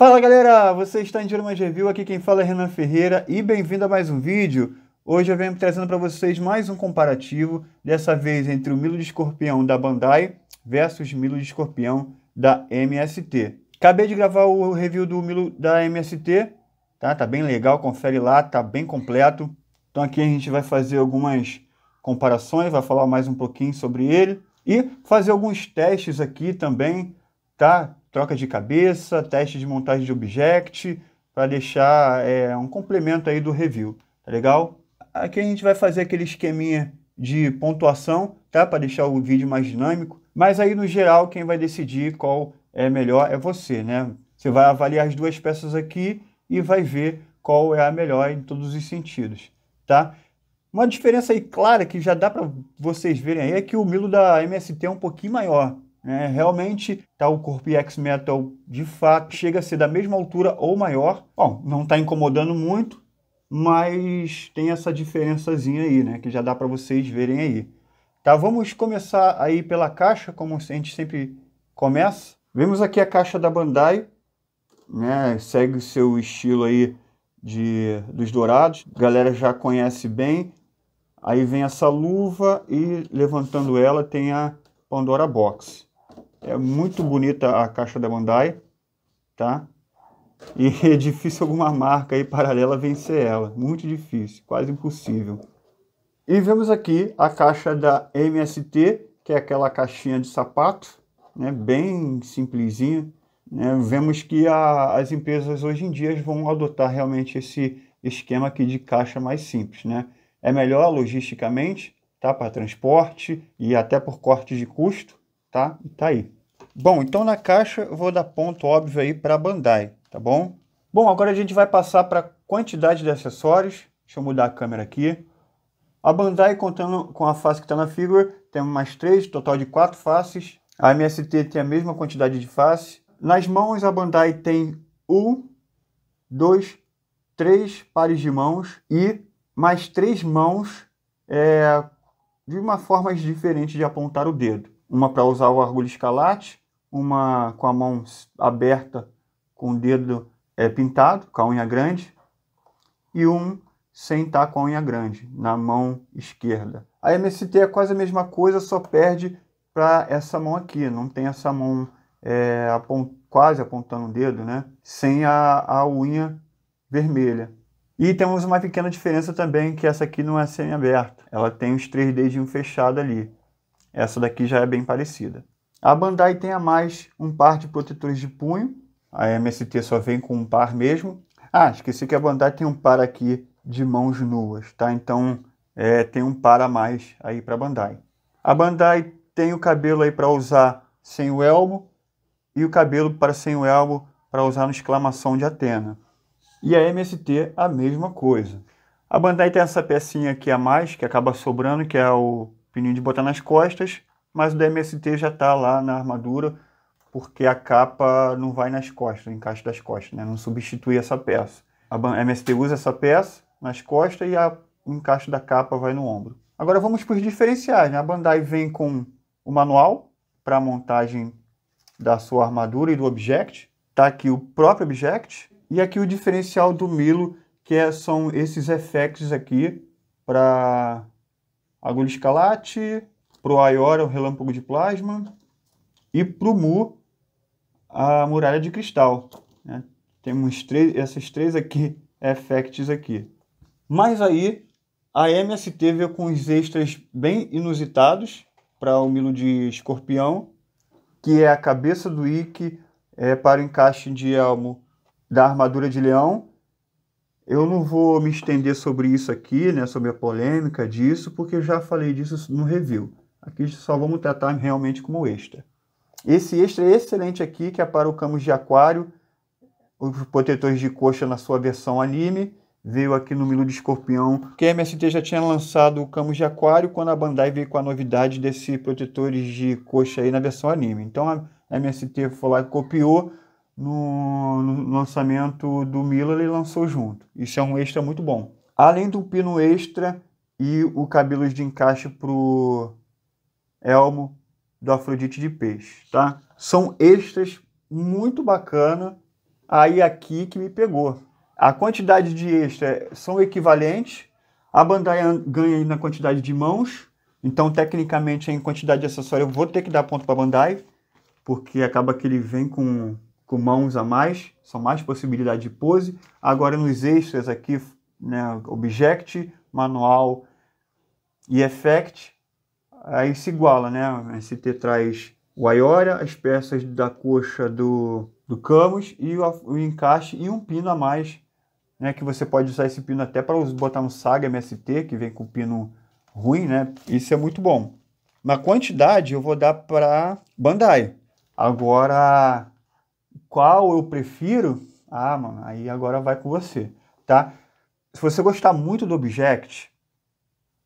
Fala galera, você está em Diremas Review, aqui quem fala é Renan Ferreira e bem-vindo a mais um vídeo. Hoje eu venho trazendo para vocês mais um comparativo, dessa vez entre o Milo de Escorpião da Bandai versus Milo de Escorpião da MST. Acabei de gravar o review do Milo da MST, tá? Tá bem legal, confere lá, tá bem completo. Então aqui a gente vai fazer algumas comparações, vai falar mais um pouquinho sobre ele e fazer alguns testes aqui também, tá? troca de cabeça, teste de montagem de object, para deixar é, um complemento aí do review, tá legal? Aqui a gente vai fazer aquele esqueminha de pontuação, tá? Para deixar o vídeo mais dinâmico, mas aí no geral quem vai decidir qual é melhor é você, né? Você vai avaliar as duas peças aqui e vai ver qual é a melhor em todos os sentidos, tá? Uma diferença aí clara que já dá para vocês verem aí é que o Milo da MST é um pouquinho maior, é, realmente tá, o corpo X Metal de fato chega a ser da mesma altura ou maior. Bom, não está incomodando muito, mas tem essa diferençazinha aí, né? Que já dá para vocês verem aí. Tá, vamos começar aí pela caixa, como a gente sempre começa. Vemos aqui a caixa da Bandai, né? Segue o seu estilo aí de, dos dourados. A galera já conhece bem. Aí vem essa luva e levantando ela tem a Pandora Box. É muito bonita a caixa da Bandai, tá? E é difícil alguma marca aí paralela vencer ela. Muito difícil, quase impossível. E vemos aqui a caixa da MST, que é aquela caixinha de sapato, né? bem simplesinha. Né? Vemos que a, as empresas hoje em dia vão adotar realmente esse esquema aqui de caixa mais simples. Né? É melhor logisticamente, tá? para transporte e até por corte de custo, tá? E tá aí. Bom, então na caixa eu vou dar ponto óbvio aí para a Bandai, tá bom? Bom, agora a gente vai passar para quantidade de acessórios. Deixa eu mudar a câmera aqui. A Bandai, contando com a face que está na figura, tem mais três, total de quatro faces. A MST tem a mesma quantidade de face. Nas mãos, a Bandai tem um, dois, três pares de mãos e mais três mãos é, de uma forma diferente de apontar o dedo uma para usar o argulho escalate, uma com a mão aberta, com o dedo é, pintado, com a unha grande, e um sem estar tá com a unha grande, na mão esquerda. A MST é quase a mesma coisa, só perde para essa mão aqui, não tem essa mão é, quase apontando o dedo, né? sem a, a unha vermelha. E temos uma pequena diferença também, que essa aqui não é semi-aberta. Ela tem os três dedinhos fechados ali. Essa daqui já é bem parecida. A Bandai tem a mais um par de protetores de punho. A MST só vem com um par mesmo. Ah, esqueci que a Bandai tem um par aqui de mãos nuas, tá? Então é, tem um par a mais aí para a Bandai. A Bandai tem o cabelo aí para usar sem o elmo e o cabelo para sem o elmo para usar no exclamação de Atena. E a MST a mesma coisa. A Bandai tem essa pecinha aqui a mais que acaba sobrando, que é o pininho de botar nas costas, mas o MST já está lá na armadura, porque a capa não vai nas costas, no encaixe das costas, né? não substitui essa peça. A MST usa essa peça nas costas e a, o encaixe da capa vai no ombro. Agora vamos para os diferenciais. Né? A Bandai vem com o manual para a montagem da sua armadura e do Object. Está aqui o próprio Object. E aqui o diferencial do Milo, que é, são esses effects aqui para Agulha Escalate, para o Aiora, o Relâmpago de Plasma, e para o Mu, a Muralha de Cristal. Né? Temos três, essas três aqui, effects aqui. Mas aí, a MST veio com uns extras bem inusitados para o Milo de Escorpião, que é a cabeça do Ikki é, para o encaixe de elmo da armadura de leão eu não vou me estender sobre isso aqui, né, sobre a polêmica disso, porque eu já falei disso no review. Aqui só vamos tratar realmente como extra. Esse extra é excelente aqui, que é para o Camus de Aquário, os protetores de coxa na sua versão anime, veio aqui no Milu de Escorpião, porque a MST já tinha lançado o Camus de Aquário quando a Bandai veio com a novidade desse protetores de coxa aí na versão anime. Então a MST foi lá e copiou no, no lançamento do Miller, ele lançou junto. Isso é um extra muito bom. Além do pino extra e o cabelo de encaixe pro elmo do Afrodite de Peixe, tá? São extras muito bacana. Aí aqui que me pegou. A quantidade de extra são equivalentes. A Bandai ganha na quantidade de mãos. Então, tecnicamente, em quantidade de acessório, eu vou ter que dar ponto para a Bandai, porque acaba que ele vem com com mãos a mais, são mais possibilidades de pose. Agora nos extras aqui, né, Object, Manual e Effect, aí se iguala, né? ST traz o aiora, as peças da coxa do, do camus e o, o, encaixe e um pino a mais, né? Que você pode usar esse pino até para botar um Saga MST, que vem com pino ruim, né? Isso é muito bom. Na quantidade eu vou dar para Bandai. Agora qual eu prefiro, ah, mano, aí agora vai com você, tá? Se você gostar muito do Object,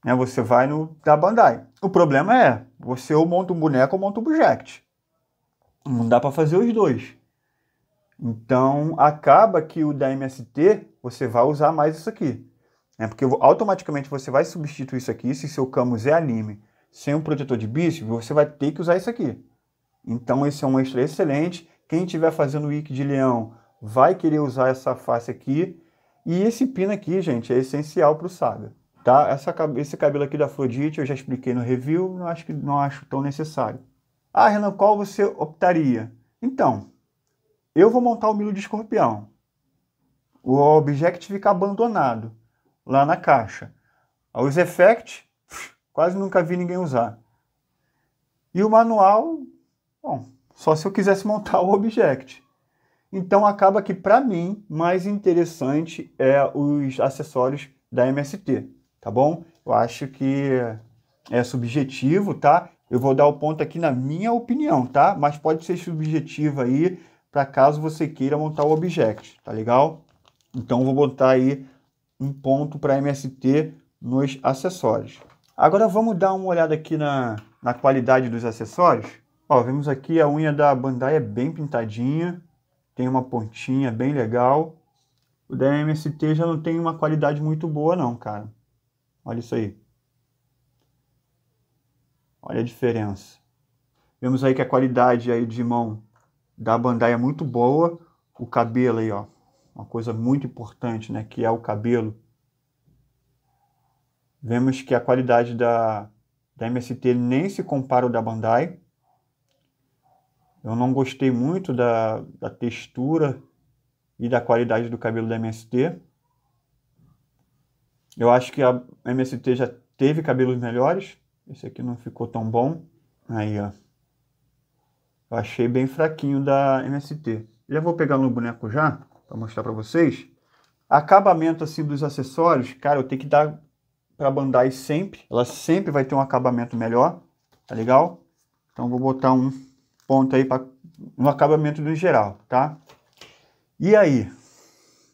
né, você vai no da Bandai. O problema é, você ou monta um boneco ou monta um Object. Não dá para fazer os dois. Então, acaba que o da MST, você vai usar mais isso aqui. Né? Porque automaticamente você vai substituir isso aqui, se seu camus é anime, sem um protetor de bicho, você vai ter que usar isso aqui. Então, esse é um extra excelente. Quem estiver fazendo o Wiki de Leão vai querer usar essa face aqui. E esse pino aqui, gente, é essencial para o Saga. Tá? Essa, esse cabelo aqui da Afrodite eu já expliquei no review, não acho, que, não acho tão necessário. Ah, Renan, qual você optaria? Então, eu vou montar o milho de escorpião. O object fica abandonado lá na caixa. Os effects, quase nunca vi ninguém usar. E o manual, bom, só se eu quisesse montar o Object. Então acaba que para mim mais interessante é os acessórios da MST, tá bom? Eu acho que é subjetivo, tá? Eu vou dar o ponto aqui na minha opinião, tá? Mas pode ser subjetivo aí para caso você queira montar o Object, tá legal? Então vou botar aí um ponto para MST nos acessórios. Agora vamos dar uma olhada aqui na, na qualidade dos acessórios. Ó, vemos aqui a unha da Bandai é bem pintadinha, tem uma pontinha bem legal. O da MST já não tem uma qualidade muito boa não, cara. Olha isso aí. Olha a diferença. Vemos aí que a qualidade aí de mão da Bandai é muito boa. O cabelo aí, ó. Uma coisa muito importante, né? Que é o cabelo. Vemos que a qualidade da, da MST nem se compara ao da Bandai. Eu não gostei muito da, da textura e da qualidade do cabelo da MST. Eu acho que a MST já teve cabelos melhores. Esse aqui não ficou tão bom. Aí, ó. Eu achei bem fraquinho da MST. Já vou pegar no boneco já, para mostrar para vocês. Acabamento, assim, dos acessórios, cara, eu tenho que dar para Bandai sempre. Ela sempre vai ter um acabamento melhor, tá legal? Então vou botar um ponto aí para um acabamento do geral, tá? E aí,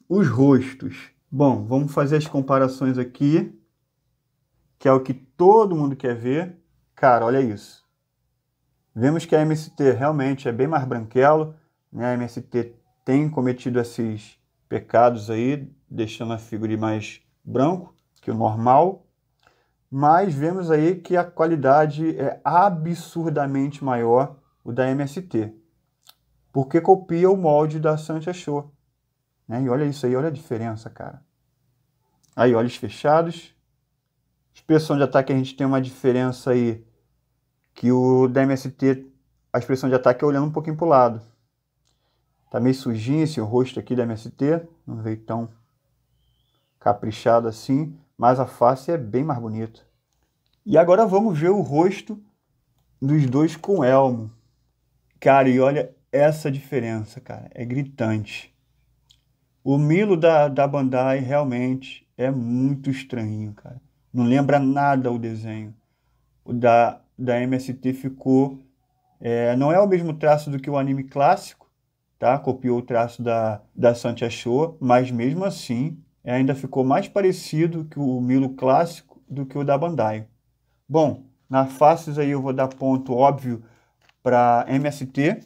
os rostos. Bom, vamos fazer as comparações aqui, que é o que todo mundo quer ver. Cara, olha isso. Vemos que a MST realmente é bem mais branquelo, né? A MST tem cometido esses pecados aí, deixando a figura mais branco que o normal, mas vemos aí que a qualidade é absurdamente maior o da MST, porque copia o molde da Sancha Show. Né? E olha isso aí, olha a diferença, cara. Aí, olhos fechados. Expressão de ataque, a gente tem uma diferença aí que o da MST, a expressão de ataque é olhando um pouquinho para o lado. Tá meio sujinho esse rosto aqui da MST, não veio tão caprichado assim, mas a face é bem mais bonita. E agora vamos ver o rosto dos dois com elmo. Cara, e olha essa diferença, cara, é gritante. O Milo da, da Bandai realmente é muito estranho, cara. Não lembra nada o desenho. O da, da MST ficou. É, não é o mesmo traço do que o anime clássico, tá? Copiou o traço da, da Santi Show, mas mesmo assim é, ainda ficou mais parecido que o Milo clássico do que o da Bandai. Bom, na Faces aí eu vou dar ponto óbvio para MST.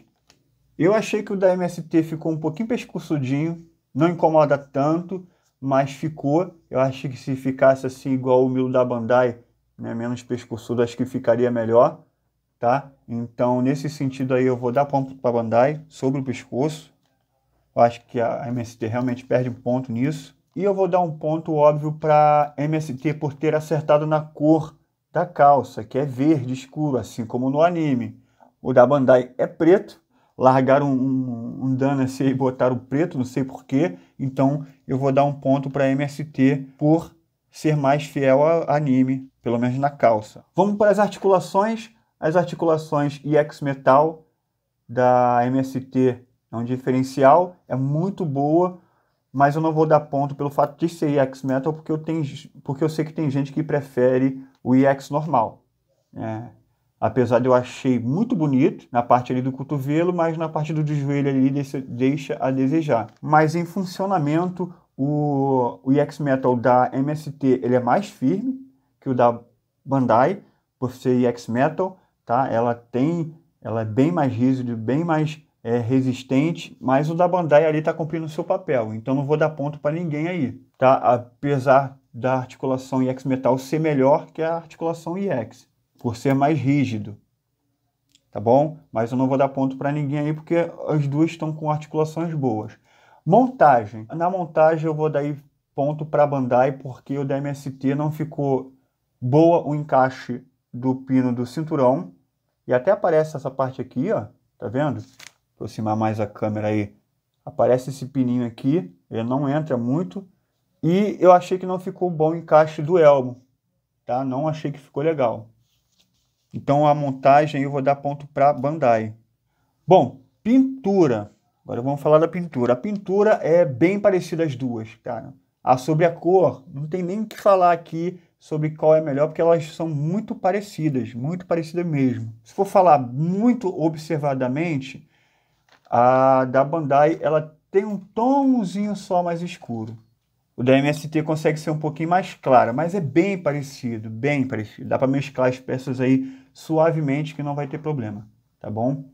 Eu achei que o da MST ficou um pouquinho pescoçudinho, não incomoda tanto, mas ficou. Eu acho que se ficasse assim igual o Milo da Bandai, né, menos pescoçudo, acho que ficaria melhor, tá? Então, nesse sentido aí, eu vou dar ponto para a Bandai sobre o pescoço. Eu acho que a MST realmente perde um ponto nisso. E eu vou dar um ponto óbvio para MST por ter acertado na cor da calça, que é verde escuro, assim como no anime. O da Bandai é preto. Largaram um, um, Dana-se e botaram preto, não sei porquê. Então eu vou dar um ponto para MST por ser mais fiel ao anime, pelo menos na calça. Vamos para as articulações. As articulações EX Metal da MST é um diferencial, é muito boa, mas eu não vou dar ponto pelo fato de ser EX Metal, porque eu, tenho, porque eu sei que tem gente que prefere o EX normal. É, apesar de eu achei muito bonito na parte ali do cotovelo, mas na parte do joelho ali deixa a desejar. Mas em funcionamento, o, o EX Metal da MST ele é mais firme que o da Bandai, por ser EX Metal, tá? Ela tem, ela é bem mais rígido, bem mais é, resistente, mas o da Bandai ali está cumprindo o seu papel, então não vou dar ponto para ninguém aí, tá? Apesar da articulação EX Metal ser melhor que a articulação EX por ser mais rígido. Tá bom? Mas eu não vou dar ponto para ninguém aí porque as duas estão com articulações boas. Montagem. Na montagem eu vou dar ponto para a Bandai porque o DMST não ficou boa o encaixe do pino do cinturão. E até aparece essa parte aqui, ó. Tá vendo? Vou aproximar mais a câmera aí. Aparece esse pininho aqui. Ele não entra muito. E eu achei que não ficou bom o encaixe do elmo. Tá? Não achei que ficou legal. Então a montagem eu vou dar ponto para Bandai. Bom, pintura. Agora vamos falar da pintura. A pintura é bem parecida as duas, cara. A ah, sobre a cor, não tem nem o que falar aqui sobre qual é melhor, porque elas são muito parecidas, muito parecidas mesmo. Se for falar muito observadamente, a da Bandai ela tem um tomzinho só mais escuro. O da MST consegue ser um pouquinho mais clara, mas é bem parecido, bem parecido. Dá para mesclar as peças aí suavemente que não vai ter problema, tá bom?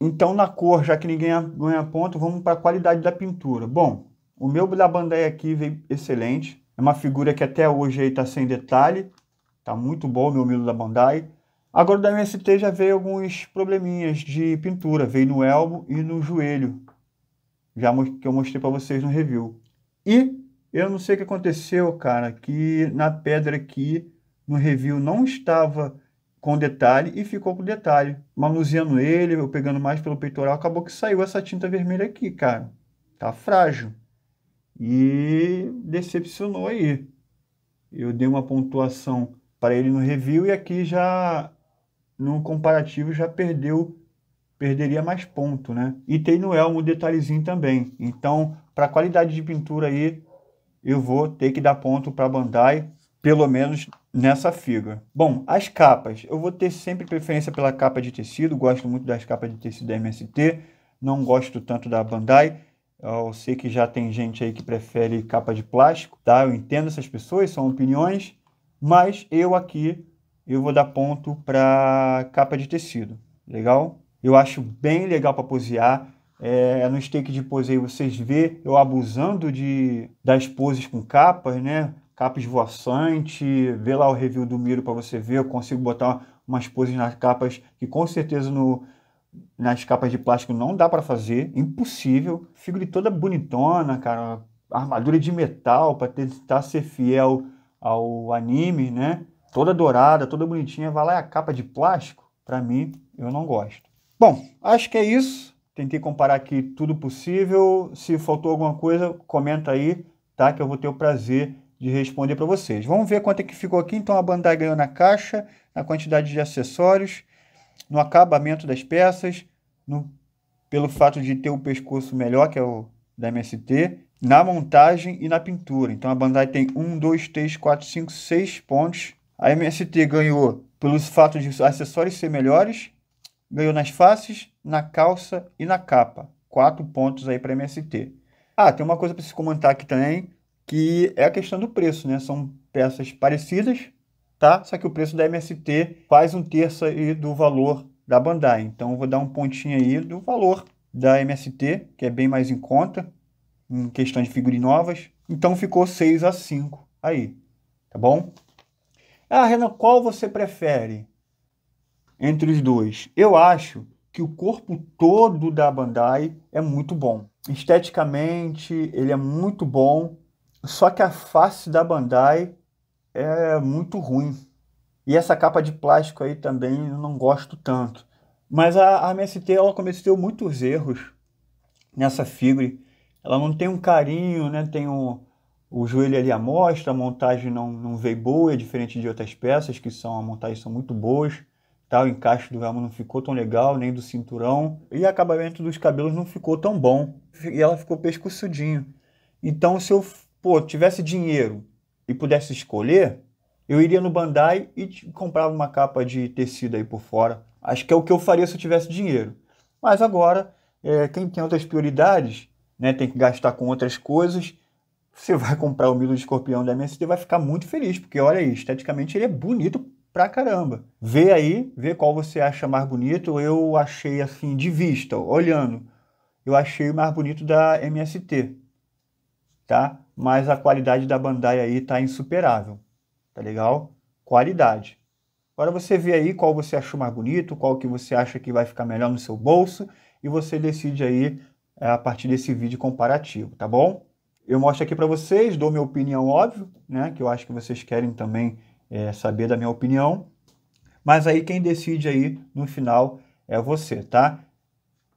Então, na cor, já que ninguém ganha é ponto, vamos para a qualidade da pintura. Bom, o meu Bandai aqui vem excelente. É uma figura que até hoje está sem detalhe. Tá muito bom o meu Milo Bandai. Agora, da MST já veio alguns probleminhas de pintura. Veio no elmo e no joelho. Já que eu mostrei para vocês no review. E eu não sei o que aconteceu, cara, que na pedra aqui, no review, não estava com detalhe e ficou com detalhe. Manuseando ele, eu pegando mais pelo peitoral, acabou que saiu essa tinta vermelha aqui, cara. Tá frágil. E decepcionou aí. Eu dei uma pontuação para ele no review e aqui já no comparativo já perdeu perderia mais ponto, né? E tem no elmo um detalhezinho também. Então, para qualidade de pintura aí, eu vou ter que dar ponto para Bandai, pelo menos nessa figura. Bom, as capas. Eu vou ter sempre preferência pela capa de tecido, gosto muito das capas de tecido da MST, não gosto tanto da Bandai. Eu sei que já tem gente aí que prefere capa de plástico, tá? Eu entendo essas pessoas, são opiniões, mas eu aqui eu vou dar ponto para capa de tecido, legal? Eu acho bem legal para posear. É, é, no stake de pose vocês vê eu abusando de das poses com capas, né? capa esvoaçante, vê lá o review do Miro para você ver, eu consigo botar umas poses nas capas que com certeza no, nas capas de plástico não dá para fazer, impossível. Figure toda bonitona, cara, armadura de metal para tentar ser fiel ao anime, né? Toda dourada, toda bonitinha, vai lá a capa de plástico. Para mim, eu não gosto. Bom, acho que é isso. Tentei comparar aqui tudo possível. Se faltou alguma coisa, comenta aí, tá? Que eu vou ter o prazer de responder para vocês. Vamos ver quanto é que ficou aqui. Então, a Bandai ganhou na caixa, na quantidade de acessórios, no acabamento das peças, no, pelo fato de ter o pescoço melhor, que é o da MST, na montagem e na pintura. Então, a Bandai tem 1, 2, 3, 4, 5, 6 pontos. A MST ganhou pelo fato de acessórios ser melhores, ganhou nas faces, na calça e na capa. Quatro pontos aí para a MST. Ah, tem uma coisa para se comentar aqui também que é a questão do preço, né? São peças parecidas, tá? Só que o preço da MST faz um terço aí do valor da Bandai. Então vou dar um pontinho aí do valor da MST, que é bem mais em conta em questão de figurinovas. Então ficou 6 a 5 aí, tá bom? Ah, Renan, qual você prefere entre os dois? Eu acho que o corpo todo da Bandai é muito bom. Esteticamente, ele é muito bom só que a face da Bandai é muito ruim. E essa capa de plástico aí também eu não gosto tanto. Mas a, a MST ela cometeu muitos erros nessa figure. Ela não tem um carinho, né? Tem um, o joelho ali à mostra, a montagem não, não veio boa, é diferente de outras peças que são, a montagem são muito boas. Tá? O encaixe do ramo não ficou tão legal, nem do cinturão. E o acabamento dos cabelos não ficou tão bom. E ela ficou pescoçudinho. Então, se eu pô, tivesse dinheiro e pudesse escolher, eu iria no Bandai e comprava uma capa de tecido aí por fora. Acho que é o que eu faria se eu tivesse dinheiro. Mas agora, é, quem tem outras prioridades, né, tem que gastar com outras coisas, você vai comprar o Milo de Escorpião da MST e vai ficar muito feliz, porque olha aí, esteticamente ele é bonito pra caramba. Vê aí, vê qual você acha mais bonito. Eu achei assim, de vista, olhando, eu achei o mais bonito da MST, tá? mas a qualidade da Bandai aí tá insuperável, tá legal? Qualidade. Agora você vê aí qual você achou mais bonito, qual que você acha que vai ficar melhor no seu bolso e você decide aí eh, a partir desse vídeo comparativo, tá bom? Eu mostro aqui para vocês, dou minha opinião, óbvio, né? Que eu acho que vocês querem também é, saber da minha opinião. Mas aí quem decide aí no final é você, tá?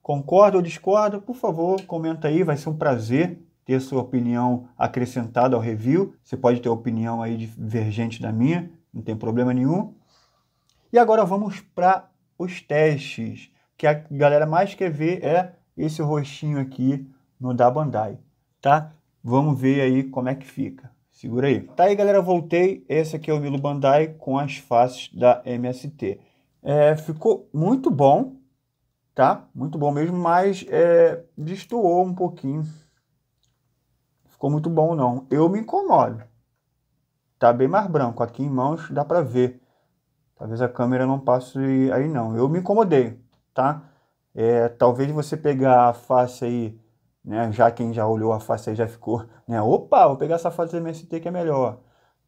Concorda ou discorda? Por favor, comenta aí, vai ser um prazer ter sua opinião acrescentada ao review. Você pode ter opinião aí divergente da minha, não tem problema nenhum. E agora vamos para os testes, que a galera mais quer ver é esse roxinho aqui no da Bandai, tá? Vamos ver aí como é que fica. Segura aí. Tá aí, galera, voltei. Esse aqui é o Milo Bandai com as faces da MST. É, ficou muito bom, tá? Muito bom mesmo, mas é, destoou um pouquinho ficou muito bom, não. Eu me incomodo. Tá bem mais branco. Aqui em mãos dá pra ver. Talvez a câmera não passe aí, não. Eu me incomodei, tá? É, talvez você pegar a face aí, né? Já quem já olhou a face aí já ficou, né? Opa, vou pegar essa face do MST que é melhor.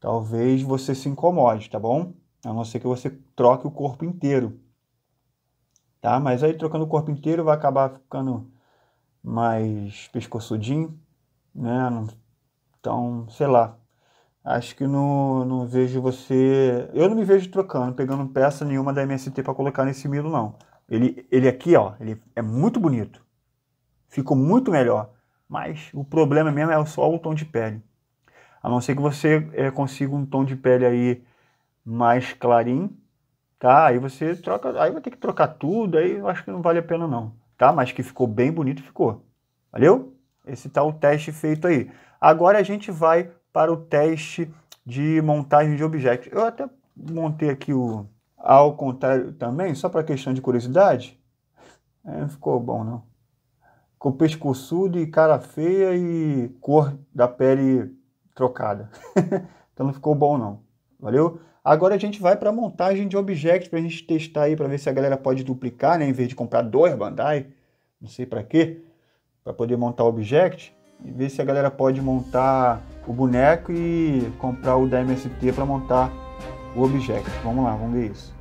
Talvez você se incomode, tá bom? A não ser que você troque o corpo inteiro. Tá? Mas aí trocando o corpo inteiro vai acabar ficando mais pescoçudinho né? Então, sei lá. Acho que não, não vejo você. Eu não me vejo trocando, pegando peça nenhuma da MST para colocar nesse Milo, não. Ele, ele aqui, ó, ele é muito bonito. Ficou muito melhor. Mas o problema mesmo é só o tom de pele. A não ser que você é, consiga um tom de pele aí mais clarinho, tá? Aí você troca, aí vai ter que trocar tudo, aí eu acho que não vale a pena não, tá? Mas que ficou bem bonito, ficou. Valeu? Esse está o teste feito aí. Agora a gente vai para o teste de montagem de objetos. Eu até montei aqui o ao contrário também, só para questão de curiosidade. É, não ficou bom, não. pescoço pescoçudo e cara feia e cor da pele trocada. então não ficou bom, não. Valeu? Agora a gente vai para montagem de objetos para a gente testar aí, para ver se a galera pode duplicar, né? Em vez de comprar dois Bandai, não sei para quê para poder montar o Object e ver se a galera pode montar o boneco e comprar o da MST para montar o Object. Vamos lá, vamos ver isso.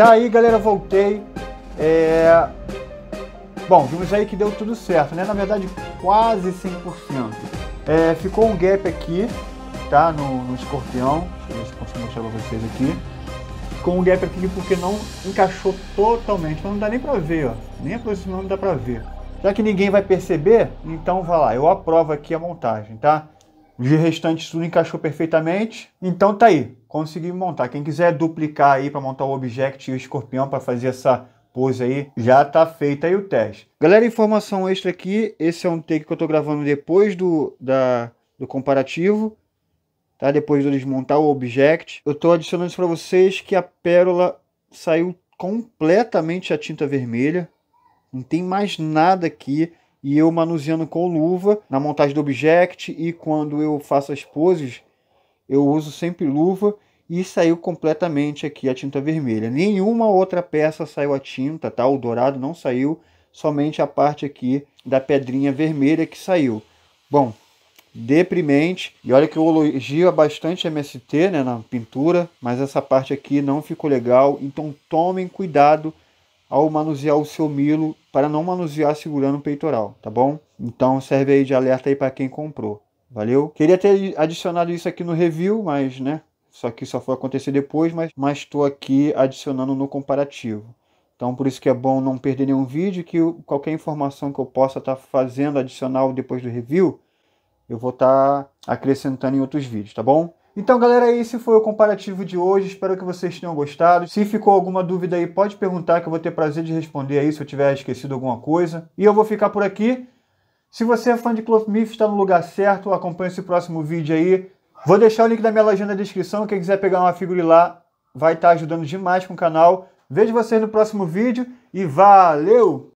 Tá aí, galera, voltei. É... Bom, vimos aí que deu tudo certo, né? Na verdade, quase 100%. É, ficou um gap aqui, tá? No, no escorpião. Deixa eu ver se consigo mostrar pra vocês aqui. Ficou um gap aqui porque não encaixou totalmente. Mas não dá nem pra ver, ó. Nem aproximando dá pra ver. Já que ninguém vai perceber, então vai lá. Eu aprovo aqui a montagem, tá? de restante tudo encaixou perfeitamente. Então tá aí. Consegui montar. Quem quiser duplicar aí para montar o Object e o Escorpião para fazer essa pose aí, já tá feito aí o teste. Galera, informação extra aqui, esse é um take que eu tô gravando depois do, da, do comparativo, tá? Depois de desmontar o Object. Eu tô adicionando isso para vocês que a pérola saiu completamente a tinta vermelha, não tem mais nada aqui. E eu manuseando com luva na montagem do Object e quando eu faço as poses, eu uso sempre luva e saiu completamente aqui a tinta vermelha. Nenhuma outra peça saiu a tinta, tá? O dourado não saiu, somente a parte aqui da pedrinha vermelha que saiu. Bom, deprimente. E olha que eu elogio bastante MST né, na pintura, mas essa parte aqui não ficou legal. Então tomem cuidado ao manusear o seu milo para não manusear segurando o peitoral, tá bom? Então serve aí de alerta aí para quem comprou. Valeu? Queria ter adicionado isso aqui no review, mas, né? Só que só foi acontecer depois, mas estou aqui adicionando no comparativo. Então, por isso que é bom não perder nenhum vídeo, que qualquer informação que eu possa estar tá fazendo adicional depois do review, eu vou estar tá acrescentando em outros vídeos, tá bom? Então, galera, esse foi o comparativo de hoje. Espero que vocês tenham gostado. Se ficou alguma dúvida aí, pode perguntar que eu vou ter prazer de responder aí se eu tiver esquecido alguma coisa. E eu vou ficar por aqui. Se você é fã de Cloth está no lugar certo, acompanhe esse próximo vídeo aí. Vou deixar o link da minha loja na descrição, quem quiser pegar uma figura lá vai estar tá ajudando demais com o canal. Vejo vocês no próximo vídeo e valeu!